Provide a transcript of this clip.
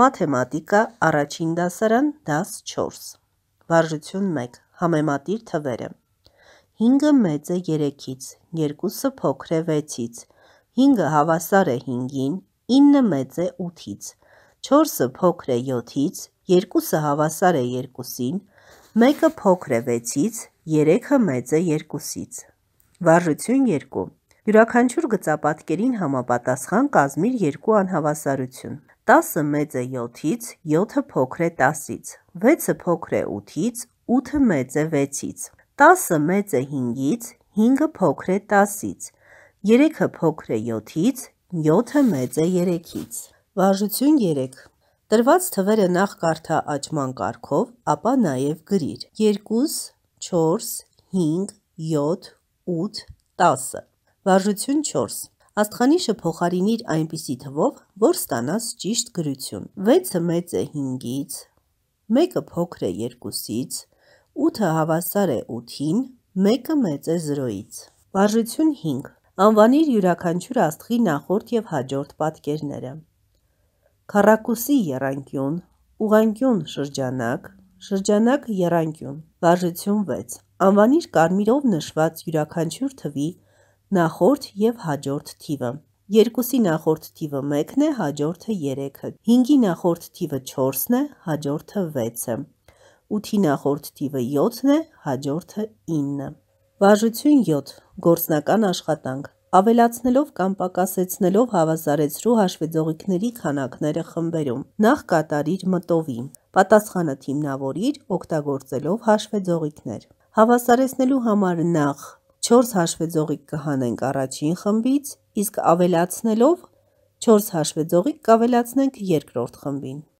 Մաթեմատիկա առաջին դասարան դաս 4 Վարժություն 1 Համեմատիր թվերը 5-ը մեծ է 3-ից, 2-ը փոքր է 6-ից, 5-ը հավասար է 5-ին, 9-ը մեծ է 8-ից, 4-ը փոքր է 7-ից, 2-ը հավասար է 2-ին, 1-ը փոքր է 6-ից, 3-ը մեծ է 2-ից։ Վարժություն 2 Յուրաքանչյուր գծապատկերին համապատասխան կազմիր երկու անհավասարություն։ 10-ը մեծ է 7-ից, 7-ը փոքր է 10-ից, 6-ը փոքր է 8-ից, 8-ը մեծ է 6-ից, 10-ը մեծ է 5-ից, 5-ը փոքր է 10-ից, 3-ը փոքր է 7-ից, 7-ը մեծ է 3-ից։ Վարժություն 3 Տրված թվերը նախ կարդա աճման կարգով, ապա նաև գրիր։ 2, 4, 5, 7, 8, 10 Վարժություն 4. Աստխանիշը փոխարինիր այնպիսի թվով, որ ստանաս ճիշտ գրություն։ 6-ը մեծ է 5-ից, 1-ը փոքր է 2-ից, 8-ը հավասար է 8-ին, 1-ը մեծ է 0-ից։ Վարժություն 5. Անվանիր յուրաքանչյուր աստղի նախորդ եւ հաջորդ պատկերները։ Քառակուսի երանկյուն, ուղանկյուն շրջանակ, շրջանակ երանկյուն։ Վարժություն 6. Անվանիր կարմիրով նշված յուրաքանչյուր թվի նախորդ և հաջորդ թիվը։ Երկուսի նախորդ թիվը մեկն է, հաջորդը երեքը։ Հինգի նախորդ թիվը չորսն է, հաջորդը վեցը։ Ութի նախորդ թիվը յոթն է, հաջորդը իննը։ Վաժություն 7. Գործնական աշխատանք ավելացնելով կամ պակասեցնելով հավասարեցրու հաշվեձողիքների քանակները խմբերում։ Նախ կատարիր մտովի։ Պատասխանը թիմնավորիր օգտագործելով հաշվեձողիքներ։ Հավասարեցնելու համար նախ 4 հաշվեձողիկ կհանենք առաջին խմբից, իսկ ավելացնելով 4 հաշվեձողիկ կավելացնենք երկրորդ խմբին։